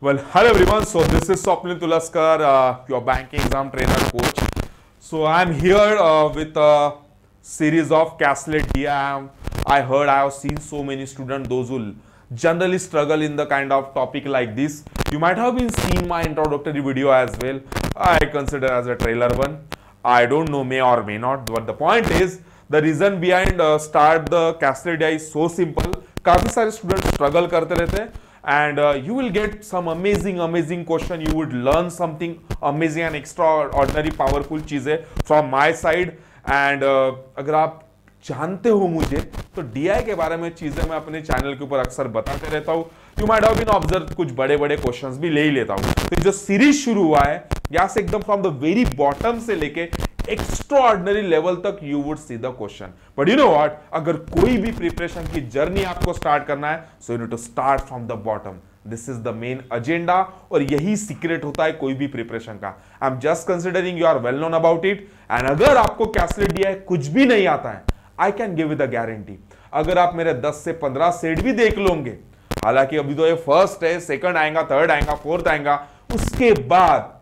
Well, hello everyone. So this is Swapnil Tulaskar, uh, your banking exam trainer coach. So I'm here uh, with a series of Castlet DIAM. I heard I have seen so many students, those who generally struggle in the kind of topic like this. You might have been seen my introductory video as well. I consider as a trailer one. I don't know, may or may not. But the point is, the reason behind uh, start the Castlet DI is so simple. काफ़ी सारे student struggle करते रहते हैं and uh, you will get some amazing amazing question you would learn something amazing and extraordinary powerful cheeze from my side and uh, agar aap जानते हो मुझे तो D के बारे में चीज़ें मैं अपने चैनल के ऊपर अक्सर बताते रहता हूँ you might have been observe कुछ बड़े बड़े क्वेश्चंस भी ले ही लेता हूँ तो जो सीरीज शुरू हुआ है यहां से एकदम फ्रॉम द वेरी बॉटम से लेके एक्स्ट्रॉर्डनरी लेवल तक you would see the question but you know what अगर कोई भी प्रिपरेशन की जर्नी आपको स्टार्ट करना है so you know to start from the bottom this is the main agenda और यही सीक्रेट होता है कोई भी प्रिपरेशन का I am just considering you are well known about it and अगर आपको कैसलेट दिया है कुछ भी नहीं आता है I can give the guarantee अगर आप मेरे 10 से 15 सेट भी देख लोगे हालांकि अभी तो ये फर्स्ट है सेकंड आएगा थर्ड आएगा फोर्थ आएगा उसके बाद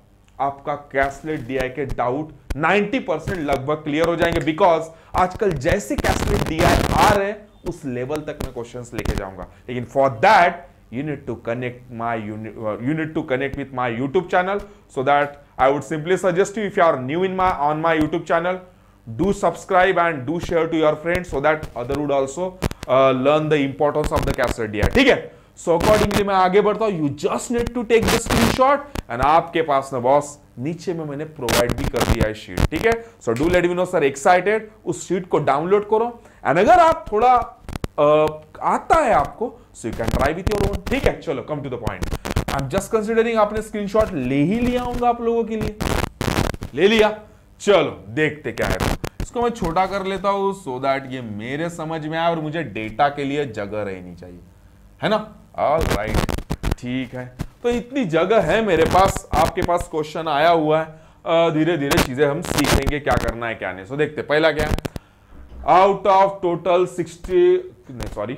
आपका कैशलेट डीआई के डाउट 90 परसेंट लगभग क्लियर हो जाएंगे बिकॉज आजकल जैसे कैशलेट आई आ रहे हैं उस लेवल तक मैं क्वेश्चंस लेके जाऊंगा लेकिन for that you need to connect my you need to connect with my YouTube channel so that I would simply suggest you if you are new in my on my YouTube channel do subscribe and do share to your friend so that other would also learn the importance of the caselet DI ठीक है so accordingly मैं आगे बढ़ता हूं you just need to take the screenshot and आपके पास ना boss नीचे में मैंने प्रोवाइड भी कर दिया है शीट ठीक है so do let we know sir excited उस शीट को डाउनलोड करो एंड अगर आप थोड़ा uh, आता है आपको so you can try with your own ठीक है चलो come to the point I am just considering आपने स्क्रीनशॉट ले ही लिया होगा आप लोगों के लिए ले लिया चलो देखते क्या है इसको मैं छोटा कर लेता हूं सो so दैट ये मेरे समझ में आए और मुझे डेटा के लिए जगह रहनी चाहिए है ना ऑल राइट ठीक है तो इतनी जगह है मेरे पास आपके पास क्वेश्चन आया हुआ है धीरे धीरे चीजें हम सीखेंगे क्या करना है क्या नहीं सो देखते पहला क्या out of total 60 sorry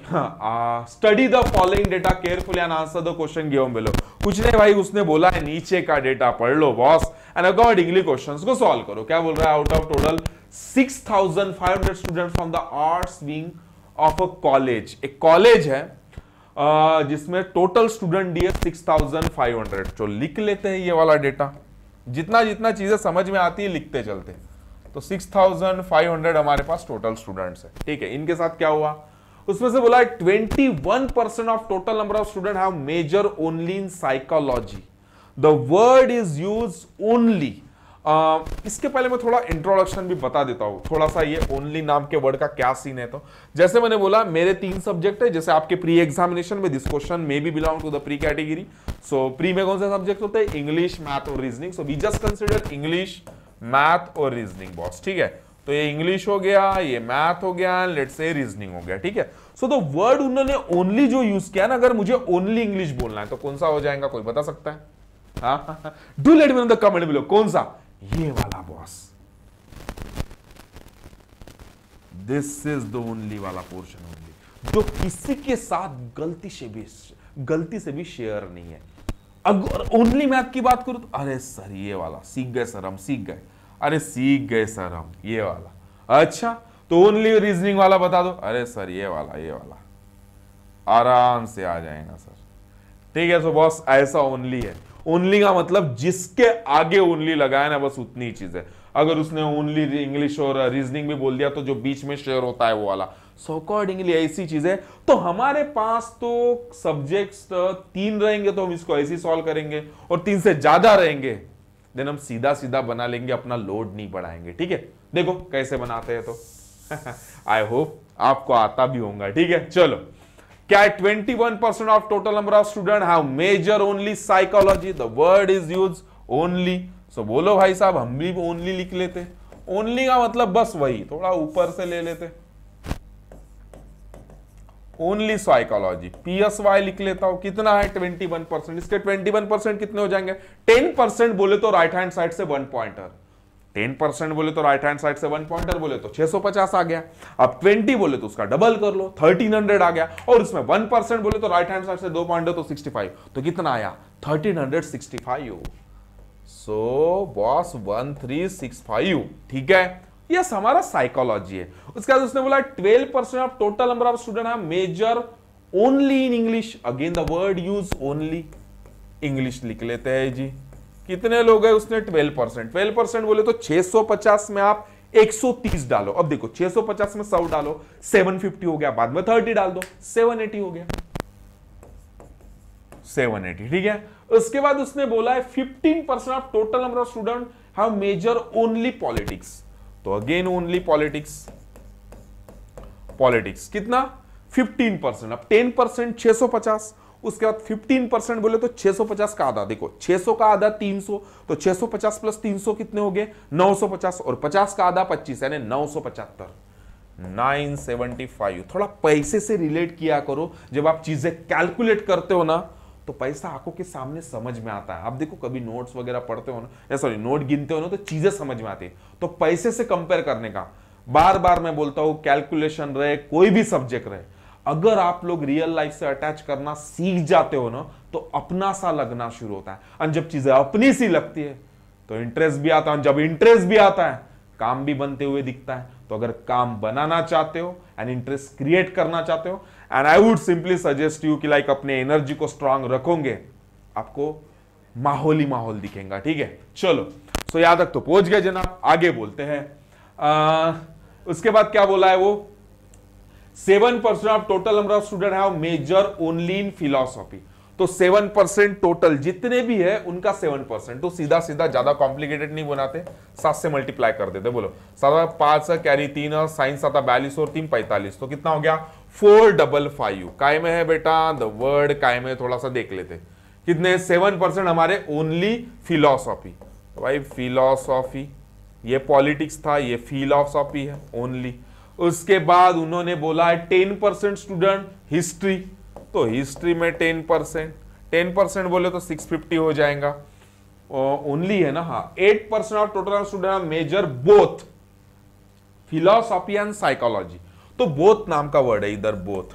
study the following data careful and answer the question game below कुछ नहीं भाई उसने बोला है नीचे का डेटा पढ़ लो बॉस एंड अकॉर्डिंगली क्वेश्चंस को सॉल्व करो क्या बोल रहा है out of total six thousand five hundred student from the arts wing of a college एक कॉलेज है जिसमें total student D S six thousand five hundred चलो लिख लेते हैं ये वाला डेटा जितना जितना चीज़ें समझ में आती है लिखते चलते हैं तो सिक्स थाउजेंड फाइव हंड्रेड हमारे पास टोटल स्टूडेंट्स है ठीक है इनके साथ क्या हुआ उसमें से बोला twenty one percent of total number of student have major only in psychology the word is use only ah, इसके पहले मैं थोड़ा इंट्रोडक्शन भी बता देता हूँ थोड़ा सा ये ओनली नाम के वर्ड का क्या सीन है तो जैसे मैंने बोला मेरे तीन सब्जेक्ट है जैसे आपके प्री एग्जामिनेशन में this question may be belong to the pre category so pre में कौन से सब्जेक्ट होते हैं इंग्लिश मैथ और reasoning so we just consider English math और रीजनिंग बॉस ठीक है तो ये इंग्लिश हो गया ये मैथ हो गया लेट से रीजनिंग हो गया ठीक है सो द वर्ड उन्होंने ओनली जो यूज किया ना अगर मुझे ओनली इंग्लिश बोलना है तो कौन सा हो जाएगा कोई बता सकता है do let me know the comment below कौन सा ये वाला boss this is the only वाला पोर्शन ओनली जो किसी के साथ गलती से भी गलती से भी शेयर नहीं है अगर ओनली मैं की बात करूं तो अरे सर ये वाला सीख गए सर हम सीख गए अरे सीख गए सर हम ये वाला अच्छा तो ओनली रीजनिंग वाला बता दो अरे सर ये वाला ये वाला आराम से आ जाएगा सर ठीक है सो बॉस ऐसा ओनली है ओनली का मतलब जिसके आगे ओनली लगाया ना बस उतनी ही चीज है अगर उसने ओनली इंग्लिश और रीजनिंग भी बोल दिया तो जो बीच में शेयर होता है वो वाला सो अकॉर्डिंगली ऐसी चीज है तो हमारे पास तो सब्जेक्ट्स तो तीन रहेंगे तो हम इसको ऐसी सॉल्व करेंगे और तीन से ज्यादा रहेंगे देन हम सीधा सीधा बना लेंगे अपना लोड नहीं बढ़ाएंगे ठीक है देखो कैसे बनाते हैं तो आई होप आपको आता भी होगा ठीक है चलो क्या twenty one percent of total number of student have major only psychology the word is use only so बोलो भाई साहब हम भी ओनली लिख लेते ओनली का मतलब बस वही थोड़ा ऊपर से ले लेते ओनली साइकोलॉजी वाई लिख लेता हूं कितना है ट्वेंटी वन परसेंट इसके ट्वेंटी वन परसेंट कितने हो जाएंगे टेन परसेंट बोले तो राइट हैंड साइड से वन पॉइंटर टेन परसेंट बोले तो राइट हैंड साइड से वन पॉइंटर बोले तो 650 आ गया अब 20 बोले तो उसका डबल कर लो 1300 आ गया और उसमें वन परसेंट बोले तो राइट हैंड साइड से दो पॉइंटर तो 65 तो कितना आया 1365 so boss one three six five ठीक है यस हमारा साइकोलॉजी है उसके बाद उसने बोला twelve percent of total number of student है major only in English again the word use only English लिख लेते हैं जी कितने लोग हैं उसने 12 परसेंट ट्वेल्व परसेंट बोले तो 650 में आप 130 डालो अब देखो 650 में 100 डालो 750 हो गया बाद में 30 डाल दो 780 हो गया 780 ठीक है उसके बाद उसने बोला है 15 percent of total number of student have major only politics तो अगेन ओनली पॉलिटिक्स पॉलिटिक्स कितना 15 परसेंट अब 10 परसेंट छह उसके बाद 15 परसेंट बोले तो 650 का आधा देखो 600 का आधा 300 तो 650 प्लस 300 कितने हो गए 950 और 50 का आधा 25 यानी नौ सौ थोड़ा पैसे से रिलेट किया करो जब आप चीजें कैलकुलेट करते हो ना तो पैसा आंखों के सामने समझ में आता है आप देखो कभी नोट्स वगैरह पढ़ते हो ना सॉरी नोट गिनते हो ना तो चीजें समझ में आती है तो पैसे से कंपेयर करने का बार बार मैं बोलता हूं कैलकुलेशन रहे कोई भी सब्जेक्ट रहे अगर आप लोग रियल लाइफ से अटैच करना सीख जाते हो ना तो अपना सा लगना शुरू होता है और जब चीजें अपनी सी लगती है तो इंटरेस्ट भी आता है जब इंटरेस्ट भी आता है काम भी बनते हुए दिखता है तो अगर काम बनाना चाहते हो एंड इंटरेस्ट क्रिएट करना चाहते हो and I would simply suggest you कि लाइक अपने एनर्जी को स्ट्रांग रखोगे आपको माहौल ही माहौल दिखेगा ठीक है चलो सो याद रख तो पहुंच गए जनाब आगे बोलते हैं उसके बाद क्या बोला है वो सेवन परसेंट ऑफ टोटल हमारा स्टूडेंट है मेजर ओनली इन फिलोसॉफी तो सेवन परसेंट टोटल जितने भी है उनका सेवन परसेंट तो सीधा सीधा ज्यादा कॉम्प्लिकेटेड नहीं बनाते सात से मल्टीप्लाई कर देते बोलो सात पांच कैरी तीन और साइन सात बयालीस और तीन पैंतालीस तो कितना हो गया फोर डबल फाइव काय में है बेटा द वर्ड काय में थोड़ा सा देख लेते कितने सेवन परसेंट हमारे ओनली फिलोसॉफी तो भाई फिलोसॉफी ये पॉलिटिक्स था ये फिलोसॉफी है ओनली उसके बाद उन्होंने बोला है टेन परसेंट स्टूडेंट हिस्ट्री तो हिस्ट्री में टेन परसेंट टेन परसेंट बोले तो सिक्स फिफ्टी हो जाएगा ओनली है ना हा eight percent of total student major both philosophy and psychology तो बोथ नाम का वर्ड है इधर बोथ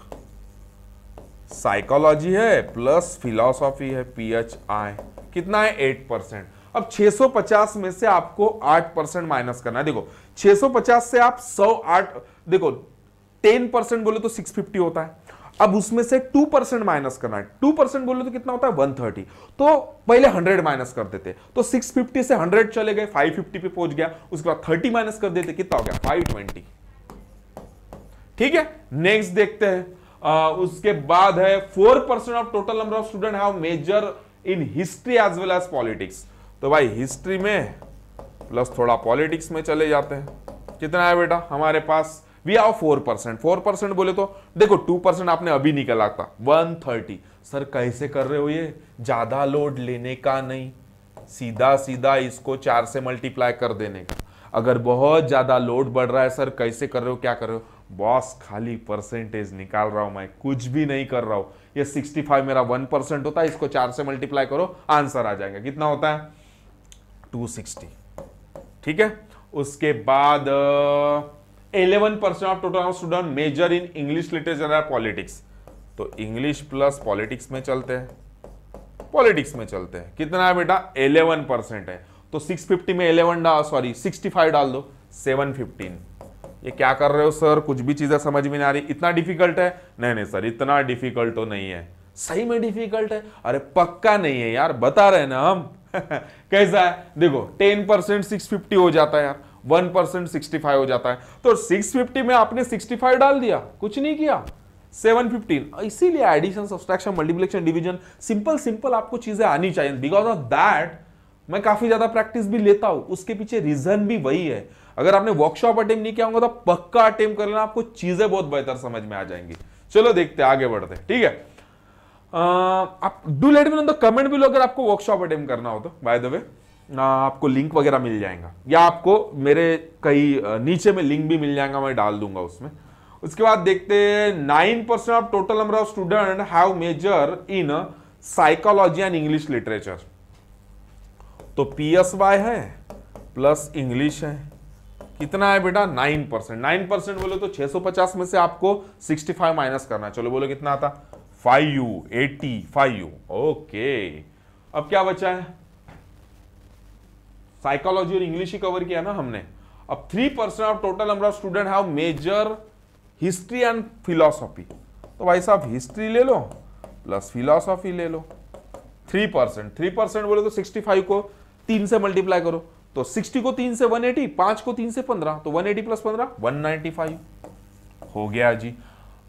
साइकोलॉजी है प्लस फिलोसॉफी है पी एच आई कितना है एट परसेंट अब 650 में से आपको 8 परसेंट माइनस करना है देखो 650 से आप 108 देखो 10 परसेंट बोले तो 650 होता है अब उसमें से 2 परसेंट माइनस करना है 2 परसेंट बोले तो कितना होता है 130 तो पहले 100 माइनस कर देते तो 650 से 100 चले गए 550 पे पहुंच गया उसके बाद थर्टी माइनस कर देते कितना हो गया फाइव ठीक है नेक्स्ट देखते हैं आ, उसके बाद है four percent of total number of student have major in history as well as politics तो भाई हिस्ट्री में प्लस थोड़ा पॉलिटिक्स में चले जाते हैं कितना है बेटा हमारे पास वी आओ फोर परसेंट फोर परसेंट बोले तो देखो टू परसेंट आपने अभी निकला था वन थर्टी सर कैसे कर रहे हो ये ज़्यादा लोड लेने का नहीं सीधा सीधा इसको चार से मल्टीप्लाई कर देने का अगर बहुत ज़्यादा लोड बढ़ रहा है सर कैसे कर रहे हो क्या कर रहे हो बॉस खाली परसेंटेज निकाल रहा हूं मैं कुछ भी नहीं कर रहा हूं ये 65 मेरा 1 परसेंट होता है इसको चार से मल्टीप्लाई करो आंसर आ जाएगा कितना होता है 260 ठीक है उसके बाद eleven percent of total student major in English literature and politics तो इंग्लिश प्लस पॉलिटिक्स में चलते हैं पॉलिटिक्स में चलते हैं कितना है बेटा इलेवन परसेंट है तो 650 में 11 डाल सॉरी 65 डाल दो 715 ये क्या कर रहे हो सर कुछ भी चीज़ें समझ में नहीं आ रही इतना डिफिकल्ट है नहीं नहीं सर इतना डिफिकल्ट तो नहीं है सही में डिफिकल्ट है अरे पक्का नहीं है यार बता रहे ना हम कैसा है देखो टेन परसेंट सिक्स फिफ्टी हो जाता है यार वन परसेंट सिक्सटी फाइव हो जाता है तो सिक्स फिफ्टी में आपने सिक्सटी फाइव डाल दिया कुछ नहीं किया सेवन फिफ्टीन इसीलिए addition subtraction multiplication division simple simple आपको चीजें आनी चाहिए बिकॉज ऑफ दैट मैं काफी ज्यादा प्रैक्टिस भी लेता हूं उसके पीछे रीजन भी वही है अगर आपने वर्कशॉप अटेम्प नहीं किया होगा तो पक्का अटेम्प कर लेना आपको चीजें बहुत बेहतर समझ में आ जाएंगी चलो देखते आगे बढ़ते ठीक है थीके? आप do let me the comment below अगर आपको वर्कशॉप अटेम करना हो तो बाय द वे आपको लिंक वगैरह मिल जाएगा या आपको मेरे कई नीचे में लिंक भी मिल जाएगा मैं डाल दूंगा उसमें उसके बाद देखते हैं nine percent of total number of student have major in psychology and English literature तो पी एस वाई है प्लस इंग्लिश है कितना है बेटा नाइन परसेंट नाइन परसेंट बोले तो पचास में से आपको सिक्सटी फाइव माइनस करना चलो बोलो कितना आता five you eighty five you okay अब क्या बचा है साइकोलॉजी और इंग्लिश ही कवर किया ना हमने अब three percent of total number of student have major history and philosophy तो भाई साहब हिस्ट्री ले लो प्लस फिलोसॉफी ले लो थ्री परसेंट थ्री परसेंट बोले तो सिक्सटी फाइव को तीन से मल्टीप्लाई करो तो सिक्सटी को तीन से वन एटी पांच को तीन से पंद्रह तो वन एटी प्लस पंद्रह वन नाइनटी फाइव हो गया जी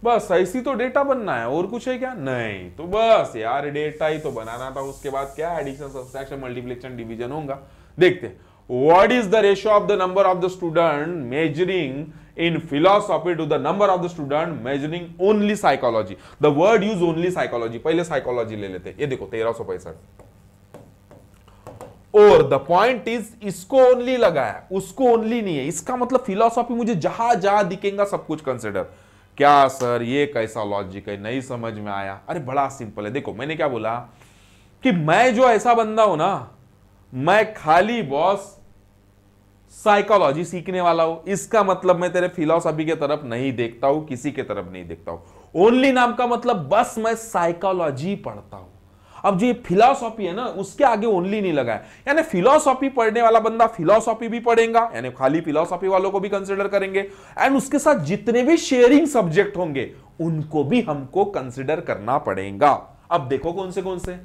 बस ऐसी तो डेटा बनना है और कुछ है क्या नहीं तो बस यार डेटा ही तो बनाना था उसके बाद क्या एडिशन सब्सट्रैक्शन मल्टीप्लिकेशन डिवीजन होगा देखते हैं what is the ratio of the number the the student majoring in philosophy to the number of the student majoring only psychology the word use only पहले psychology ले लेते ये देखो तेरह सौ पैंसठ और द पॉइंट इज इसको ओनली लगाया उसको ओनली नहीं है इसका मतलब फिलोसॉफी मुझे जहां जहां दिखेगा सब कुछ कंसिडर क्या सर ये कैसा लॉजिक है नहीं समझ में आया अरे बड़ा सिंपल है देखो मैंने क्या बोला कि मैं जो ऐसा बंदा हूं ना मैं खाली बॉस साइकोलॉजी सीखने वाला हूं इसका मतलब मैं तेरे फिलोसॉफी के तरफ नहीं देखता हूं किसी के तरफ नहीं देखता हूं ओनली नाम का मतलब बस मैं साइकोलॉजी पढ़ता हूं अब जो ये फिलोसॉफी है ना उसके आगे ओनली नहीं लगा है यानी फिलोसॉफी पढ़ने वाला बंदा फिलोसॉफी भी पढ़ेगा यानी खाली फिलोसॉफी वालों को भी कंसिडर करेंगे एंड उसके साथ जितने भी शेयरिंग सब्जेक्ट होंगे उनको भी हमको कंसिडर करना पड़ेगा अब देखो कौन से कौन से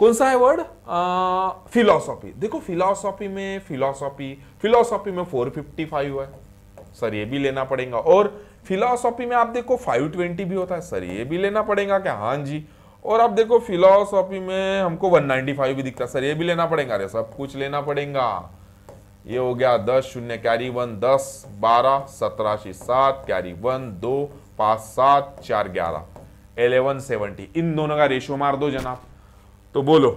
कौन सा है वर्ड फिलोसॉफी देखो फिलोसॉफी में फिलोसॉफी फिलोसॉफी में 455 है सर ये भी लेना पड़ेगा और फिलोसॉफी में आप देखो 520 भी होता है सर ये भी लेना पड़ेगा क्या हाँ जी और आप देखो फिलोसॉफी में हमको 195 भी दिखता सर ये भी लेना पड़ेगा अरे सब कुछ लेना पड़ेगा ये हो गया दस शून्य कैरी वन दस बारह सत्रह सात कैरी वन दो पाँच सात चार ग्यारह एलेवन सेवनटी इन दोनों का रेशियो मार दो जनाब तो बोलो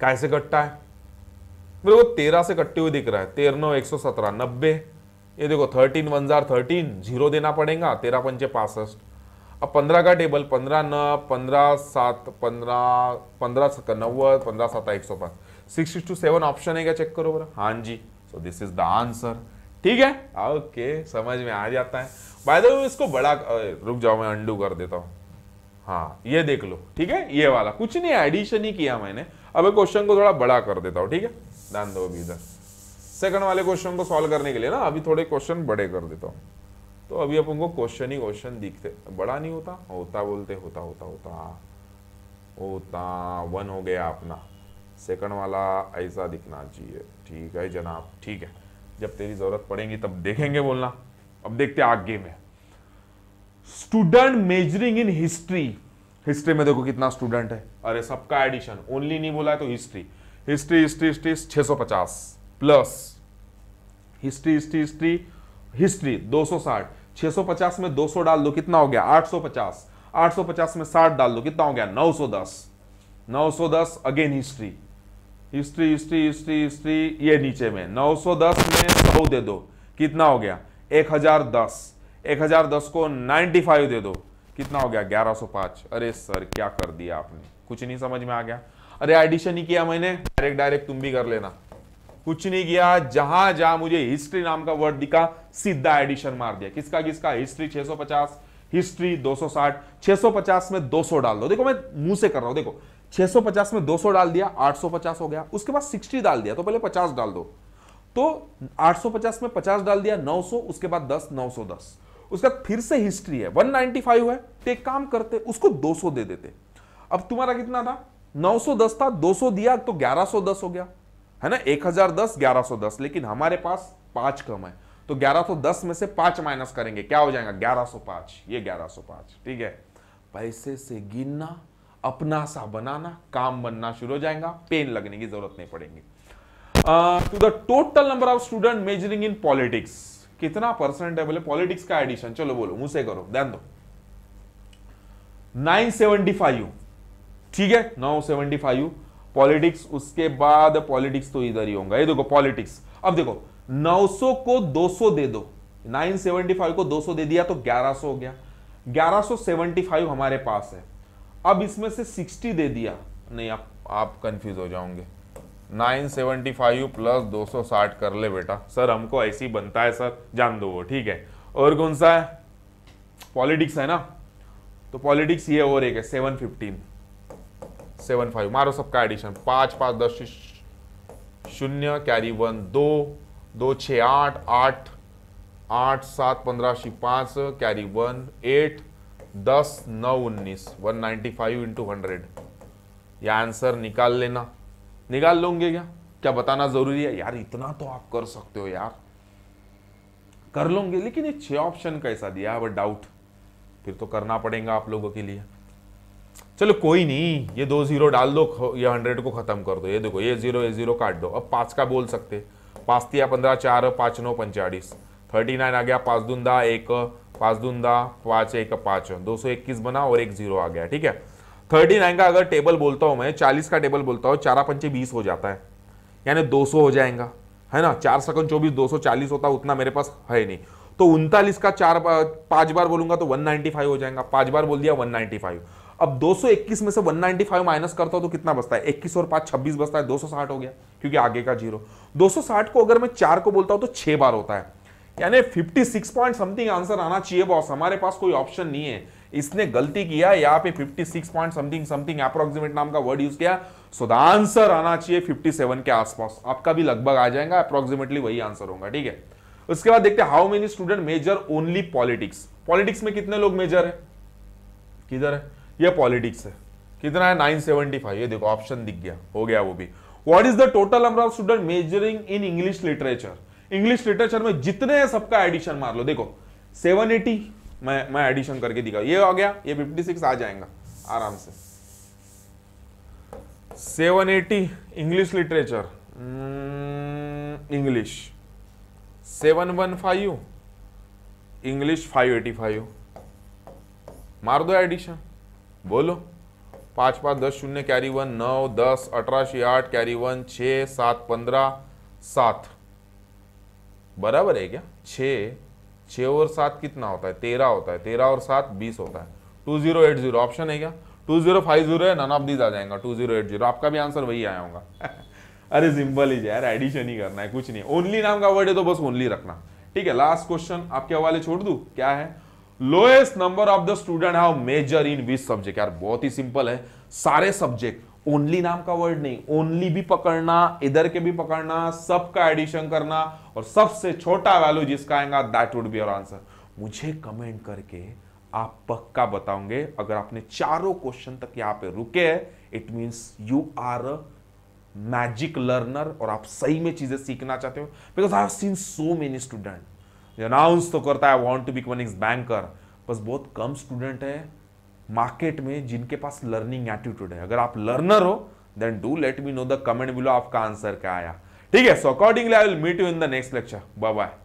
कैसे कट्टा है मेरे को तेरह से कट्टे हुए दिख रहा है तेरह नौ एक सौ सत्रह नब्बे ये देखो थर्टीन वन जार थर्टीन जीरो देना पड़ेगा तेरह पंचे पासठ अब पंद्रह का टेबल पंद्रह न पंद्रह सात पंद्रह पंद्रह सत्तर नव्वद पंद्रह सात एक सौ पांच सिक्स टू सेवन ऑप्शन है क्या चेक करो बोला हाँ जी so this is the answer ठीक है ओके समझ में आ जाता है बाय द वे इसको बड़ा रुक जाओ मैं अंडू कर देता हूँ हाँ ये देख लो ठीक है ये वाला कुछ नहीं एडिशन ही किया मैंने अब क्वेश्चन को थोड़ा बड़ा कर देता हूँ ठीक है ध्यान दो अभी इधर सेकंड वाले क्वेश्चन को सॉल्व करने के लिए ना अभी थोड़े क्वेश्चन बड़े कर देता हूँ तो अभी अपन को क्वेश्चन ही क्वेश्चन दिखते बड़ा नहीं होता होता बोलते होता होता होता होता वन हो गया अपना सेकंड वाला ऐसा दिखना चाहिए ठीक है जनाब ठीक है जब तेरी जरूरत पड़ेगी तब देखेंगे बोलना अब देखते आगे में student majoring in history history में देखो कितना स्टूडेंट है अरे सबका एडिशन ओनली नहीं बोला है तो हिस्ट्री हिस्ट्री हिस्ट्री हिस्ट्री छह plus history history history history 260 650 में 200 डाल दो कितना हो गया 850 850 में 60 डाल दो कितना हो गया 910 910 again history history history history history ये नीचे में 910 में 100 दे दो कितना हो गया 1010 1010 को 95 दे दो कितना हो गया 1105 अरे सर क्या कर दिया आपने कुछ नहीं समझ में आ गया अरे एडिशन ही किया मैंने डायरेक्ट डायरेक्ट तुम भी कर लेना कुछ नहीं किया जहां जहां मुझे हिस्ट्री नाम का वर्ड दिखा सीधा एडिशन मार दिया किसका किसका हिस्ट्री 650 हिस्ट्री 260 650 में 200 डाल दो देखो मैं मुंह से कर रहा हूं देखो 650 में 200 डाल दिया 850 हो गया उसके बाद 60 डाल दिया तो पहले 50 डाल दो तो 850 में 50 डाल दिया 900 उसके बाद 10 910 उसके बाद फिर से हिस्ट्री है 195 है तो एक काम करते उसको 200 दे देते अब तुम्हारा कितना था 910 था 200 दिया तो 1110 हो गया है ना 1010 1110 लेकिन हमारे पास पांच कम है तो 1110 में से पांच माइनस करेंगे क्या हो जाएगा 1105 ये 1105 ठीक है पैसे से गिनना अपना सा बनाना काम बनना शुरू हो जाएगा पेन लगने की जरूरत नहीं पड़ेगी to the total number of student majoring in politics कितना परसेंट है बोले पॉलिटिक्स का एडिशन चलो बोलो मुझसे करो ध्यान दो 975 ठीक है 975 पॉलिटिक्स उसके बाद पॉलिटिक्स तो इधर ही होगा ये देखो पॉलिटिक्स अब देखो 900 को 200 दे दो 975 को 200 दे दिया तो 1100 हो गया 1175 हमारे पास है अब इसमें से 60 दे दिया नहीं आप आप कंफ्यूज हो जाओगे 975 प्लस 260 कर ले बेटा सर हमको ऐसी बनता है सर जान दो वो ठीक है और कौन सा है पॉलिटिक्स है ना तो पॉलिटिक्स ये और एक है सेवन फिफ्टीन सेवन फाइव मारो सबका एडिशन पांच पांच दस शून्य कैरी वन दो दो छ आठ आठ आठ सात पंद्रह शी पांच कैरी वन एट दस नौ उन्नीस one ninety five into hundred या आंसर निकाल लेना निकाल लोगे क्या क्या बताना ज़रूरी है यार इतना तो आप कर सकते हो यार कर लोगे लेकिन ये छह ऑप्शन कैसा दिया है बट डाउट फिर तो करना पड़ेगा आप लोगों के लिए चलो कोई नहीं ये दो जीरो डाल दो ये हंड्रेड को खत्म कर दो ये देखो ये जीरो ये जीरो काट दो अब पांच का बोल सकते पांच तिया पंद्रह चार पांच नौ पंचालीस थर्टी नाइन आ गया पाँच दूंदा एक पाँच दूंदा पांच एक पांच दो सौ इक्कीस बना और एक जीरो आ गया ठीक है थर्टी नाइन का अगर टेबल बोलता हूं मैं चालीस का टेबल बोलता हूँ चारा पंचे बीस हो जाता है यानी दो सौ हो जाएगा है ना चार सकन चौबीस दो सौ चालीस होता उतना मेरे पास है नहीं तो उनतालीस का चार पांच बार बोलूंगा तो वन नाइनटी फाइव हो जाएगा पांच बार बोल दिया वन नाइनटी फाइव अब 221 में से 195 माइनस करता हूं तो कितना बचता है 21 और 5 26 बचता है 260 हो गया क्योंकि आगे का जीरो 260 को अगर मैं चार को बोलता हूं तो छह बार होता है यानी 56 पॉइंट समथिंग आंसर आना चाहिए बॉस हमारे पास कोई ऑप्शन नहीं है इसने गलती किया यहाँ पे 56 पॉइंट समथिंग समथिंग अप्रोक्सीमेट नाम का वर्ड यूज किया सो द आंसर आना चाहिए 57 के आसपास आपका भी लगभग आ जाएगा अप्रोक्सीमेटली वही आंसर होगा ठीक है उसके बाद देखते how many student major only politics politics में कितने लोग मेजर है किधर है ये पॉलिटिक्स है कितना है नाइन फाइव ये देखो ऑप्शन दिख गया हो गया वो भी what is the total number of student majoring in English literature English literature में जितने हैं सबका एडिशन मार लो देखो एटी मैं मैं एडिशन करके दिखा ये आ गया ये सिक्स आ जाएगा आराम से eighty English literature English seven one five English five eighty five मार दो एडिशन बोलो पांच पांच दस शून्य कैरी वन नौ दस अठारह आठ कैरी वन छ सात पंद्रह सात बराबर है क्या छे छ और सात कितना होता है तेरह होता है तेरह और सात बीस होता है two zero eight zero option है क्या टू जीरो फाइव जीरो है नन ऑफ दीज आ जाएगा टू जीरो एट जीरो आपका भी आंसर वही आया होगा अरे सिंपल ही यार एडिशन ही करना है कुछ नहीं ओनली नाम का वर्ड है तो बस ओनली रखना ठीक है लास्ट क्वेश्चन आपके हवाले छोड़ दू क्या है lowest number of the student have major in which subject यार बहुत ही सिंपल है सारे सब्जेक्ट ओनली नाम का वर्ड नहीं ओनली भी पकड़ना इधर के भी पकड़ना सबका एडिशन करना और सबसे छोटा वैल्यू जिसका आएगा that would be your answer मुझे कमेंट करके आप पक्का बताओगे अगर आपने चारों क्वेश्चन तक यहां पे रुके it means you are magic learner और आप सही में चीजें सीखना चाहते हो because I have seen so many student announce तो करता है want to be is banker बस बहुत कम स्टूडेंट है मार्केट में जिनके पास लर्निंग एटीट्यूड है अगर आप लर्नर हो then do let me know the comment below आपका आंसर क्या आया ठीक है so accordingly I will meet you in the next lecture bye bye